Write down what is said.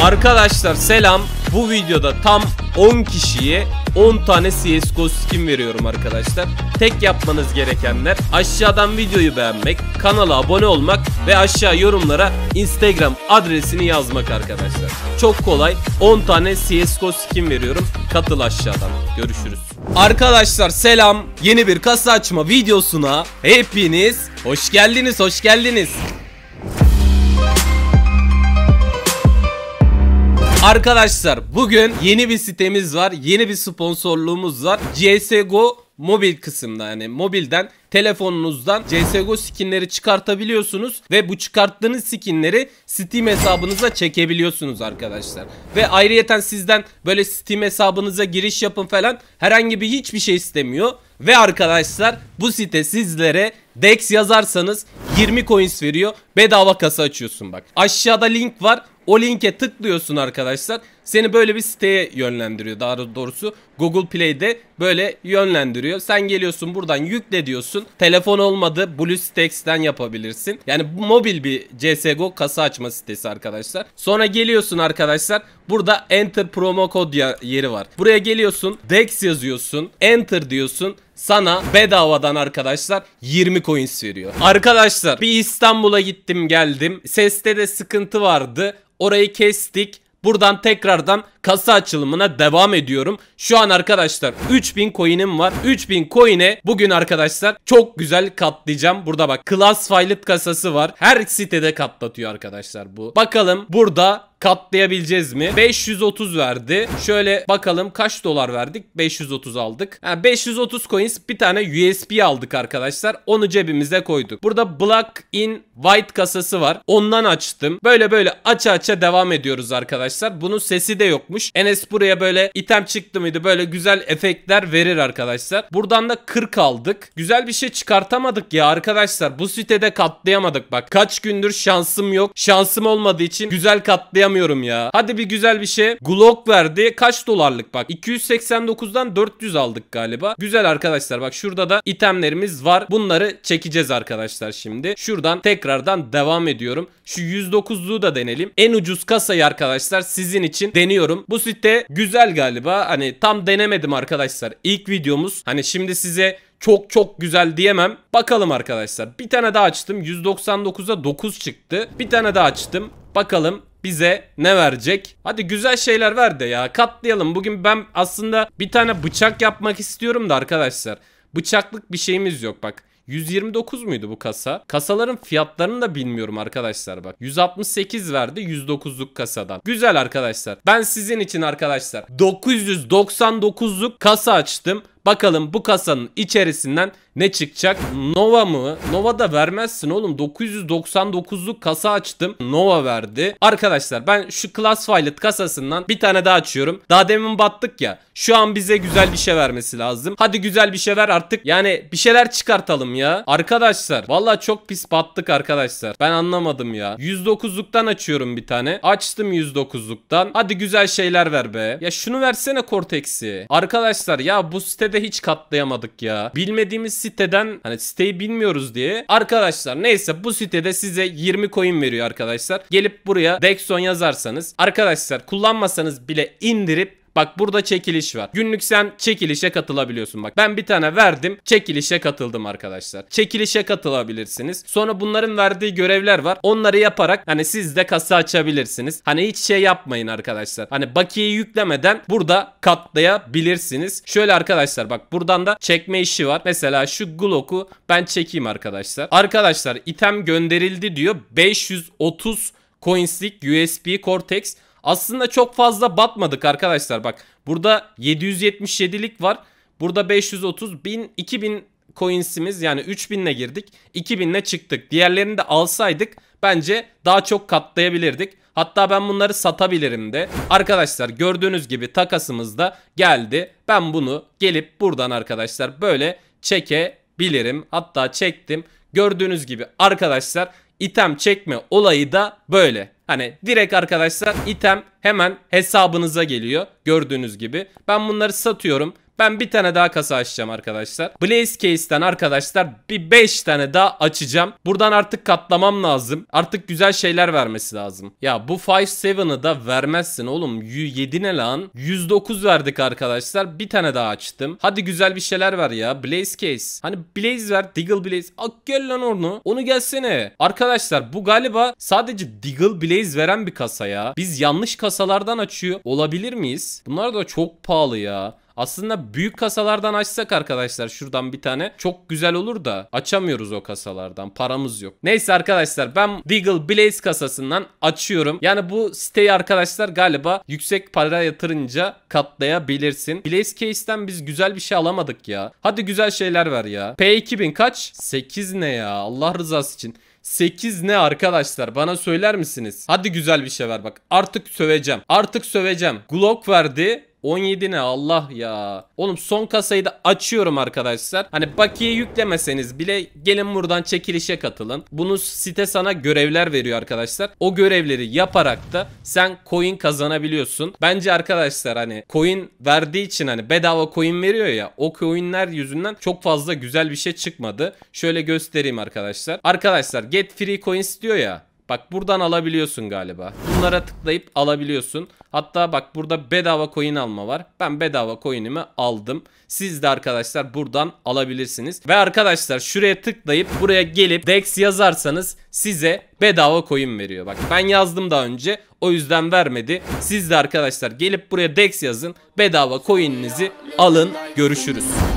Arkadaşlar selam. Bu videoda tam 10 kişiye 10 tane CSGO skin veriyorum arkadaşlar. Tek yapmanız gerekenler aşağıdan videoyu beğenmek, kanala abone olmak ve aşağı yorumlara Instagram adresini yazmak arkadaşlar. Çok kolay 10 tane CSGO skin veriyorum. Katıl aşağıdan. Görüşürüz. Arkadaşlar selam. Yeni bir kasa açma videosuna hepiniz hoş geldiniz, hoş geldiniz. Arkadaşlar bugün yeni bir sitemiz var. Yeni bir sponsorluğumuz var. CSGO mobil kısımda yani mobilden telefonunuzdan CSGO skinleri çıkartabiliyorsunuz ve bu çıkarttığınız skinleri Steam hesabınıza çekebiliyorsunuz arkadaşlar. Ve ayrıyeten sizden böyle Steam hesabınıza giriş yapın falan herhangi bir hiçbir şey istemiyor. Ve arkadaşlar bu site sizlere DEX yazarsanız 20 coins veriyor bedava kasa açıyorsun bak. Aşağıda link var o linke tıklıyorsun arkadaşlar. Seni böyle bir siteye yönlendiriyor daha doğrusu. Google Play'de böyle yönlendiriyor. Sen geliyorsun buradan yükle diyorsun. Telefon olmadı BlueStacks'ten yapabilirsin. Yani mobil bir CSGO kasa açma sitesi arkadaşlar. Sonra geliyorsun arkadaşlar. Burada enter promo kod yeri var. Buraya geliyorsun. Dex yazıyorsun. Enter diyorsun sana bedavadan arkadaşlar 20 coins veriyor. Arkadaşlar bir İstanbul'a gittim geldim. Seste de sıkıntı vardı. Orayı kestik. Buradan tekrardan kasa açılımına devam ediyorum. Şu an arkadaşlar 3000 coin'im var. 3000 coin'e bugün arkadaşlar çok güzel katlayacağım. Burada bak Class Filet kasası var. Her sitede katlatıyor arkadaşlar bu. Bakalım burada katlayabileceğiz mi? 530 verdi. Şöyle bakalım kaç dolar verdik? 530 aldık. Yani 530 coins bir tane USB aldık arkadaşlar. Onu cebimize koyduk. Burada Black in White kasası var. Ondan açtım. Böyle böyle aça aça devam ediyoruz arkadaşlar. Bunun sesi de yok mu? yokmuş. Enes buraya böyle item çıktı mıydı böyle güzel efektler verir arkadaşlar. Buradan da 40 aldık. Güzel bir şey çıkartamadık ya arkadaşlar. Bu sitede katlayamadık bak. Kaç gündür şansım yok. Şansım olmadığı için güzel katlayamıyorum ya. Hadi bir güzel bir şey. Glock verdi. Kaç dolarlık bak. 289'dan 400 aldık galiba. Güzel arkadaşlar bak şurada da itemlerimiz var. Bunları çekeceğiz arkadaşlar şimdi. Şuradan tekrardan devam ediyorum. Şu 109'luğu da denelim. En ucuz kasayı arkadaşlar sizin için deniyorum. Bu site güzel galiba. Hani tam denemedim arkadaşlar. İlk videomuz. Hani şimdi size çok çok güzel diyemem. Bakalım arkadaşlar. Bir tane daha açtım. 199'a 9 çıktı. Bir tane daha açtım. Bakalım bize ne verecek? Hadi güzel şeyler ver de ya. Katlayalım. Bugün ben aslında bir tane bıçak yapmak istiyorum da arkadaşlar. Bıçaklık bir şeyimiz yok bak. 129 muydu bu kasa? Kasaların fiyatlarını da bilmiyorum arkadaşlar bak. 168 verdi 109'luk kasadan. Güzel arkadaşlar. Ben sizin için arkadaşlar 999'luk kasa açtım. Bakalım bu kasanın içerisinden ne çıkacak? Nova mı? Nova da vermezsin oğlum. 999'luk kasa açtım. Nova verdi. Arkadaşlar ben şu Class Violet kasasından bir tane daha açıyorum. Daha demin battık ya. Şu an bize güzel bir şey vermesi lazım. Hadi güzel bir şey ver artık. Yani bir şeyler çıkartalım ya. Arkadaşlar valla çok pis battık arkadaşlar. Ben anlamadım ya. 109'luktan açıyorum bir tane. Açtım 109'luktan. Hadi güzel şeyler ver be. Ya şunu versene Cortex'i. Arkadaşlar ya bu sitede hiç katlayamadık ya. Bilmediğimiz siteden hani siteyi bilmiyoruz diye arkadaşlar neyse bu sitede size 20 coin veriyor arkadaşlar. Gelip buraya Dexon yazarsanız arkadaşlar kullanmasanız bile indirip Bak burada çekiliş var. Günlük sen çekilişe katılabiliyorsun. Bak ben bir tane verdim. Çekilişe katıldım arkadaşlar. Çekilişe katılabilirsiniz. Sonra bunların verdiği görevler var. Onları yaparak hani siz de kasa açabilirsiniz. Hani hiç şey yapmayın arkadaşlar. Hani bakiye yüklemeden burada katlayabilirsiniz. Şöyle arkadaşlar bak buradan da çekme işi var. Mesela şu Glock'u ben çekeyim arkadaşlar. Arkadaşlar item gönderildi diyor. 530 coinslik USB Cortex aslında çok fazla batmadık arkadaşlar. Bak burada 777'lik var. Burada 530 bin 2000 coinsimiz yani 3000'le girdik 2000'le çıktık. Diğerlerini de alsaydık bence daha çok katlayabilirdik. Hatta ben bunları satabilirim de. Arkadaşlar gördüğünüz gibi takasımız da geldi. Ben bunu gelip buradan arkadaşlar böyle çekebilirim. Hatta çektim. Gördüğünüz gibi arkadaşlar item çekme olayı da böyle. Hani direkt arkadaşlar item hemen hesabınıza geliyor gördüğünüz gibi. Ben bunları satıyorum. Ben bir tane daha kasa açacağım arkadaşlar. Blaze case'ten arkadaşlar bir 5 tane daha açacağım. Buradan artık katlamam lazım. Artık güzel şeyler vermesi lazım. Ya bu 5-7'ı da vermezsin oğlum. 7 ne lan? 109 verdik arkadaşlar. Bir tane daha açtım. Hadi güzel bir şeyler ver ya. Blaze Case. Hani Blaze ver. Diggle Blaze. Ak gel lan onu. Onu gelsene. Arkadaşlar bu galiba sadece Diggle Blaze veren bir kasa ya. Biz yanlış kasalardan açıyor. Olabilir miyiz? Bunlar da çok pahalı ya. Aslında büyük kasalardan açsak arkadaşlar şuradan bir tane çok güzel olur da açamıyoruz o kasalardan. Paramız yok. Neyse arkadaşlar ben Deagle Blaze kasasından açıyorum. Yani bu siteyi arkadaşlar galiba yüksek para yatırınca katlayabilirsin. Blaze Case'den biz güzel bir şey alamadık ya. Hadi güzel şeyler ver ya. P2000 kaç? 8 ne ya? Allah rızası için. 8 ne arkadaşlar bana söyler misiniz? Hadi güzel bir şey ver bak artık söveceğim artık söveceğim. Glock verdi 17 ne Allah ya. Oğlum son kasayı da açıyorum arkadaşlar. Hani bakiye yüklemeseniz bile gelin buradan çekilişe katılın. Bunu site sana görevler veriyor arkadaşlar. O görevleri yaparak da sen coin kazanabiliyorsun. Bence arkadaşlar hani coin verdiği için hani bedava coin veriyor ya. O coinler yüzünden çok fazla güzel bir şey çıkmadı. Şöyle göstereyim arkadaşlar. Arkadaşlar get free coins diyor ya. Bak buradan alabiliyorsun galiba. Bunlara tıklayıp alabiliyorsun. Hatta bak burada bedava coin alma var. Ben bedava coin'imi aldım. Siz de arkadaşlar buradan alabilirsiniz. Ve arkadaşlar şuraya tıklayıp buraya gelip DEX yazarsanız size bedava coin veriyor. Bak ben yazdım daha önce. O yüzden vermedi. Siz de arkadaşlar gelip buraya DEX yazın. Bedava coin'inizi alın. Görüşürüz.